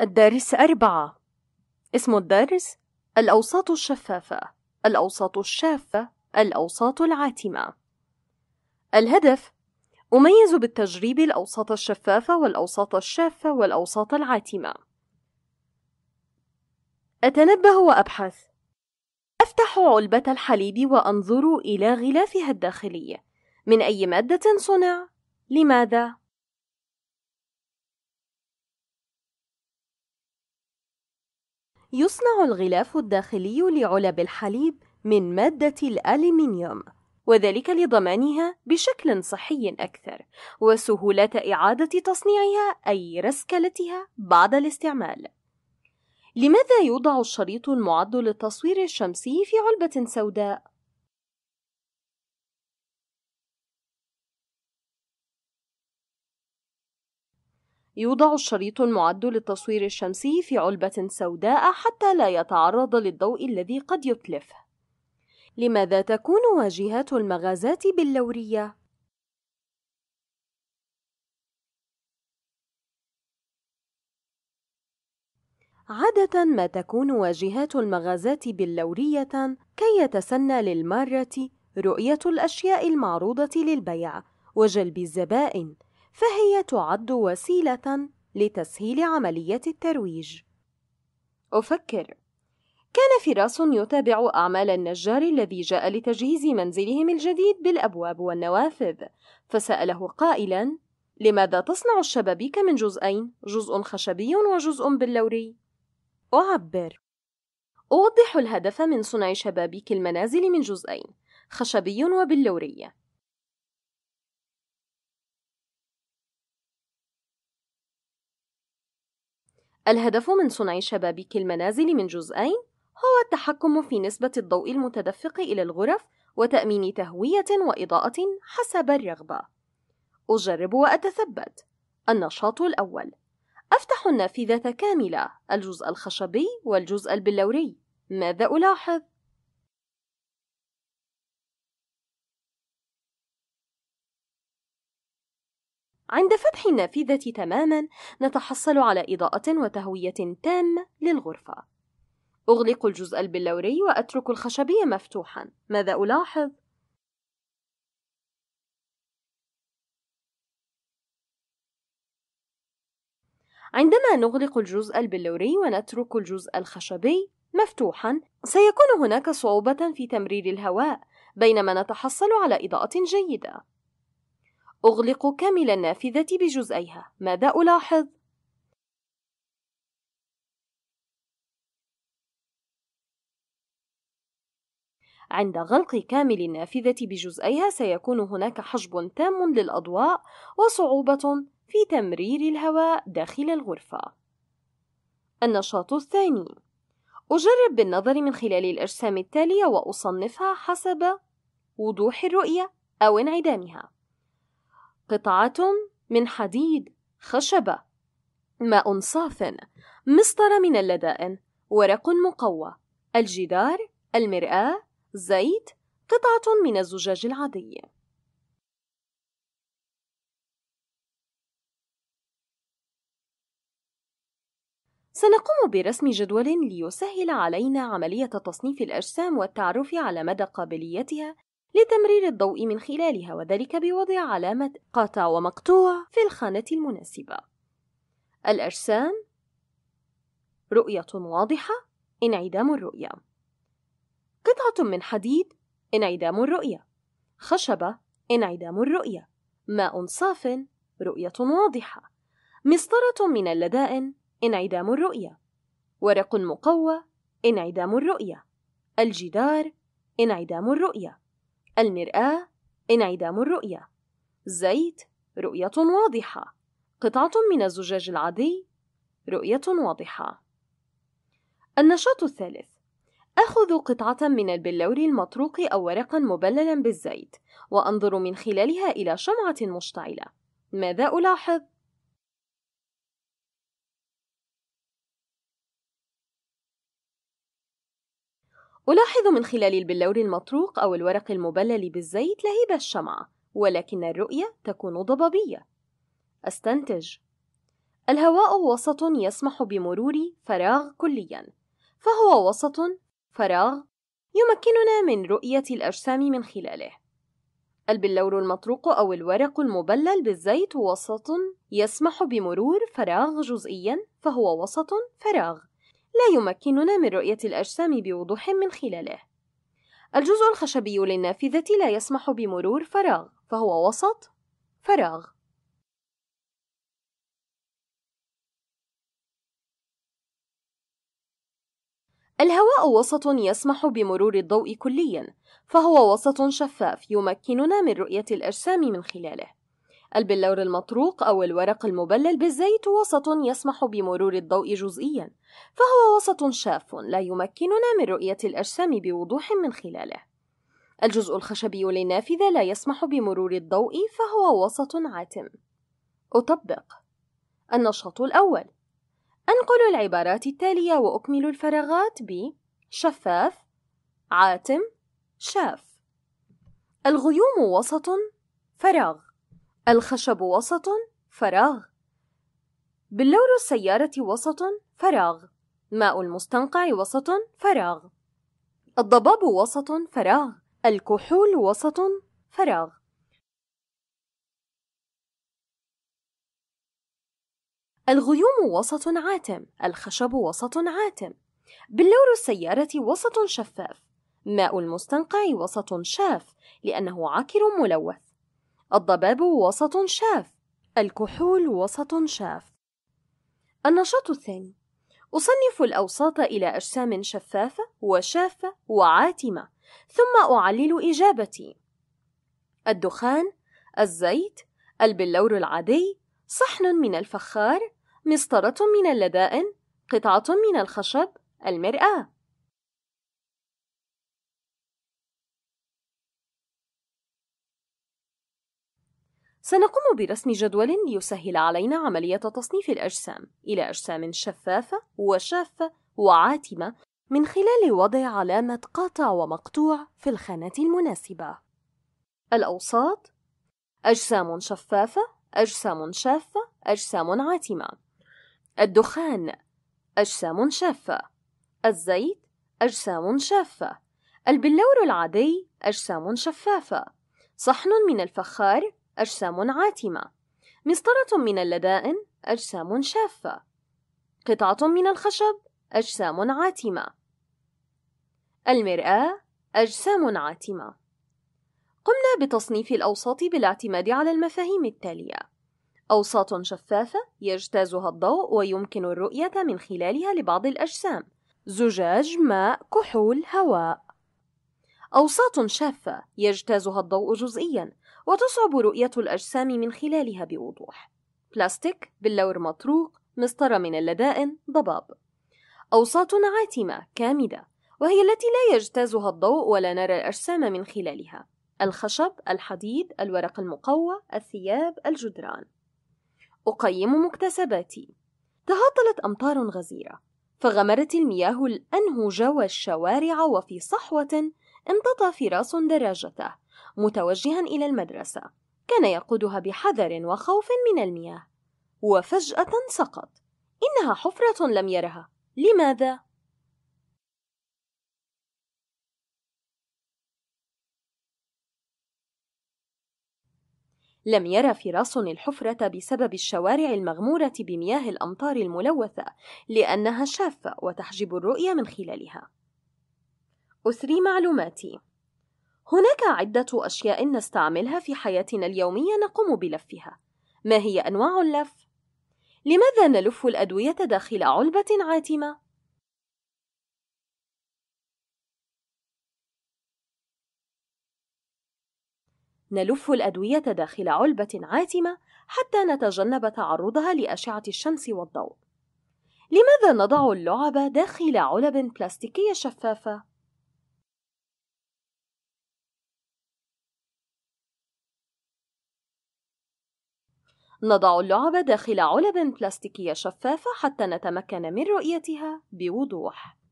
الدرس أربعة اسم الدرس الأوساط الشفافة الأوساط الشافة الأوساط العاتمة الهدف أميز بالتجريب الأوساط الشفافة والأوساط الشافة والأوساط العاتمة أتنبه وأبحث أفتح علبة الحليب وأنظر إلى غلافها الداخلي من أي مادة صنع؟ لماذا؟ يصنع الغلاف الداخلي لعلب الحليب من مادة الألمنيوم وذلك لضمانها بشكل صحي أكثر وسهولة إعادة تصنيعها أي رسكلتها بعد الاستعمال لماذا يوضع الشريط المعد للتصوير الشمسي في علبة سوداء؟ يوضع الشريط المعد للتصوير الشمسي في علبة سوداء حتى لا يتعرض للضوء الذي قد يتلفه. لماذا تكون واجهات المغازات باللورية؟ عادة ما تكون واجهات المغازات باللورية كي يتسنى للمارة رؤية الأشياء المعروضة للبيع وجلب الزبائن فهي تعد وسيلة لتسهيل عملية الترويج. أفكر كان فراس يتابع أعمال النجار الذي جاء لتجهيز منزلهم الجديد بالأبواب والنوافذ، فسأله قائلاً: لماذا تصنع الشبابيك من جزئين، جزء خشبي وجزء بلوري؟ أعبر: أوضح الهدف من صنع شبابيك المنازل من جزئين، خشبي وبلوري، الهدف من صنع شبابيك المنازل من جزئين هو التحكم في نسبة الضوء المتدفق إلى الغرف وتأمين تهوية وإضاءة حسب الرغبة. أجرب وأتثبت. النشاط الأول: أفتح النافذة كاملة، الجزء الخشبي والجزء البلوري. ماذا ألاحظ؟ عند فتح النافذة تماما نتحصل على إضاءة وتهوية تامة للغرفة أغلق الجزء البلوري وأترك الخشبي مفتوحا ماذا ألاحظ؟ عندما نغلق الجزء البلوري ونترك الجزء الخشبي مفتوحا سيكون هناك صعوبة في تمرير الهواء بينما نتحصل على إضاءة جيدة أغلق كامل النافذة بجزئيها. ماذا ألاحظ؟ عند غلق كامل النافذة بجزئيها سيكون هناك حجب تام للأضواء وصعوبة في تمرير الهواء داخل الغرفة. النشاط الثاني أجرب بالنظر من خلال الأجسام التالية وأصنفها حسب وضوح الرؤية أو انعدامها. قطعة من حديد خشبة ماء صاف مسطرة من اللدائن ورق مقوى الجدار المرآة زيت قطعة من الزجاج العادي سنقوم برسم جدول ليسهل علينا عملية تصنيف الأجسام والتعرف على مدى قابليتها لتمرير الضوء من خلالها وذلك بوضع علامة قطع ومقطوع في الخانة المناسبة الأجسام رؤية واضحة انعدام الرؤية قطعة من حديد انعدام الرؤية خشبة انعدام الرؤية ماء صاف رؤية واضحة مسطرة من اللدائن انعدام الرؤية ورق مقوى انعدام الرؤية الجدار انعدام الرؤية المرآة انعدام الرؤية زيت رؤية واضحة قطعة من الزجاج العادي رؤية واضحة النشاط الثالث أخذ قطعة من البلور المطروق أو ورقا مبللا بالزيت وأنظر من خلالها إلى شمعة مشتعلة ماذا ألاحظ؟ ألاحظ من خلال البلور المطروق أو الورق المبلل بالزيت لهيب الشمعة ولكن الرؤية تكون ضبابية أستنتج الهواء وسط يسمح بمرور فراغ كليا فهو وسط فراغ يمكننا من رؤية الأجسام من خلاله البلور المطروق أو الورق المبلل بالزيت وسط يسمح بمرور فراغ جزئيا فهو وسط فراغ لا يمكننا من رؤية الأجسام بوضوح من خلاله الجزء الخشبي للنافذة لا يسمح بمرور فراغ فهو وسط فراغ الهواء وسط يسمح بمرور الضوء كليا فهو وسط شفاف يمكننا من رؤية الأجسام من خلاله البلور المطروق أو الورق المبلل بالزيت وسط يسمح بمرور الضوء جزئيا فهو وسط شاف لا يمكننا من رؤية الأجسام بوضوح من خلاله الجزء الخشبي للنافذة لا يسمح بمرور الضوء فهو وسط عاتم أطبق النشاط الأول أنقل العبارات التالية وأكمل الفراغات ب شفاف عاتم شاف الغيوم وسط فراغ الخشب وسط فراغ بلور السيارة وسط فراغ ماء المستنقع وسط فراغ الضباب وسط فراغ الكحول وسط فراغ الغيوم وسط عاتم الخشب وسط عاتم بلور السيارة وسط شفاف ماء المستنقع وسط شاف لأنه عكر ملوث الضباب وسط شاف الكحول وسط شاف النشاط الثاني أصنف الأوساط إلى أجسام شفافة وشافة وعاتمة ثم أعلل إجابتي الدخان الزيت البلور العادي صحن من الفخار مسطرة من اللدائن قطعة من الخشب المرآة سنقوم برسم جدول ليسهل علينا عملية تصنيف الأجسام إلى أجسام شفافة وشافة وعاتمة من خلال وضع علامة قاطع ومقطوع في الخانة المناسبة. الأوساط أجسام شفافة، أجسام شافة، أجسام عاتمة. الدخان أجسام شافة. الزيت أجسام شافة. البلور العادي أجسام شفافة. صحن من الفخار أجسام عاتمة مسطرة من اللدائن أجسام شافة قطعة من الخشب أجسام عاتمة المرآة أجسام عاتمة قمنا بتصنيف الأوساط بالاعتماد على المفاهيم التالية أوساط شفافة يجتازها الضوء ويمكن الرؤية من خلالها لبعض الأجسام زجاج، ماء، كحول، هواء أوساط شافة يجتازها الضوء جزئيا وتصعب رؤية الأجسام من خلالها بوضوح بلاستيك بلور مطروق مسطرة من اللدائن ضباب أوساط عاتمة كامدة وهي التي لا يجتازها الضوء ولا نرى الأجسام من خلالها الخشب، الحديد، الورق المقوى، الثياب، الجدران أقيم مكتسباتي تهطلت أمطار غزيرة فغمرت المياه الأنهج والشوارع وفي صحوة امتطى فراس دراجته متوجها إلى المدرسة كان يقودها بحذر وخوف من المياه وفجأة سقط إنها حفرة لم يرها لماذا؟ لم ير فراس الحفرة بسبب الشوارع المغمورة بمياه الأمطار الملوثة لأنها شافة وتحجب الرؤية من خلالها. أسري معلوماتي هناك عدة أشياء نستعملها في حياتنا اليومية نقوم بلفها. ما هي أنواع اللف؟ لماذا نلف الأدوية داخل علبة عاتمة؟ نلف الأدوية داخل علبة عاتمة حتى نتجنب تعرضها لأشعة الشمس والضوء. لماذا نضع اللعب داخل علب بلاستيكية شفافة؟ نضع اللعب داخل علب بلاستيكية شفافة حتى نتمكن من رؤيتها بوضوح